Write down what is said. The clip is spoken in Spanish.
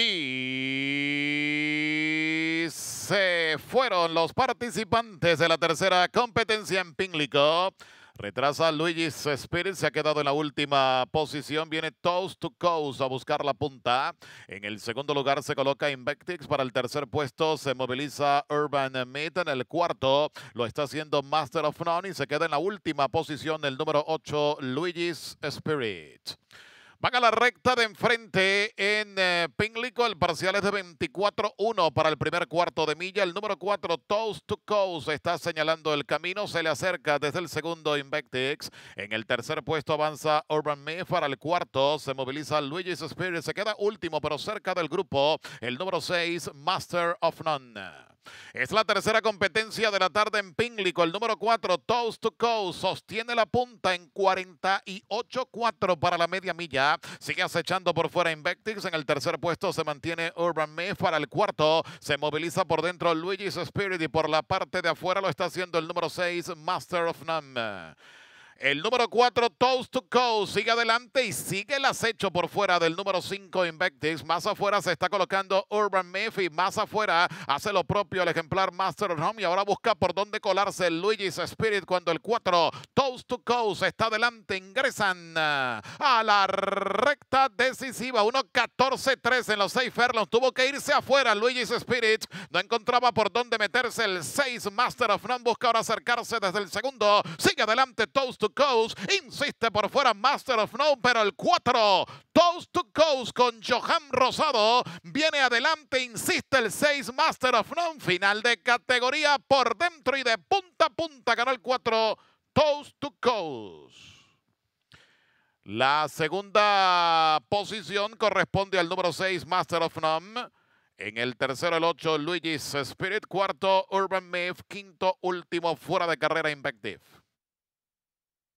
Y se fueron los participantes de la tercera competencia en Pinglico. Retrasa Luigi Spirit, se ha quedado en la última posición. Viene Toast to Coast a buscar la punta. En el segundo lugar se coloca Invectix. Para el tercer puesto se moviliza Urban Meat. En el cuarto lo está haciendo Master of None y se queda en la última posición el número 8, Luigi's Spirit. Van a la recta de enfrente en eh, Pinglico. El parcial es de 24-1 para el primer cuarto de milla. El número 4, Toast to Coast, está señalando el camino. Se le acerca desde el segundo Invectix. En el tercer puesto avanza Urban Me. Para el cuarto se moviliza Luigi's Spirit. Se queda último, pero cerca del grupo. El número 6, Master of None. Es la tercera competencia de la tarde en Pinglico. El número 4, Toast to Coast, sostiene la punta en 48-4 para la media milla. Sigue acechando por fuera Invectix. En el tercer puesto se mantiene Urban Myth para el cuarto. Se moviliza por dentro Luigi's Spirit y por la parte de afuera lo está haciendo el número 6, Master of None. El número 4, Toast to Coast, sigue adelante y sigue el acecho por fuera del número 5, Invectix. Más afuera se está colocando Urban y Más afuera hace lo propio el ejemplar Master of Home y ahora busca por dónde colarse el Luigi's Spirit cuando el 4, Toast to Coast, está adelante. Ingresan ah, a la recta decisiva. 1-14-3 en los 6 Ferlons. Tuvo que irse afuera Luigi's Spirit. No encontraba por dónde meterse el 6, Master of Home Busca ahora acercarse desde el segundo. Sigue adelante, Toast to Coast. Insiste por fuera Master of None, pero el 4. Toast to Coast con Johan Rosado. Viene adelante, insiste el 6 Master of None. Final de categoría por dentro y de punta a punta ganó el 4. Toast to Coast. La segunda posición corresponde al número 6, Master of None. En el tercero, el 8, Luigi's Spirit. Cuarto, Urban Myth. Quinto, último, fuera de carrera, Invective.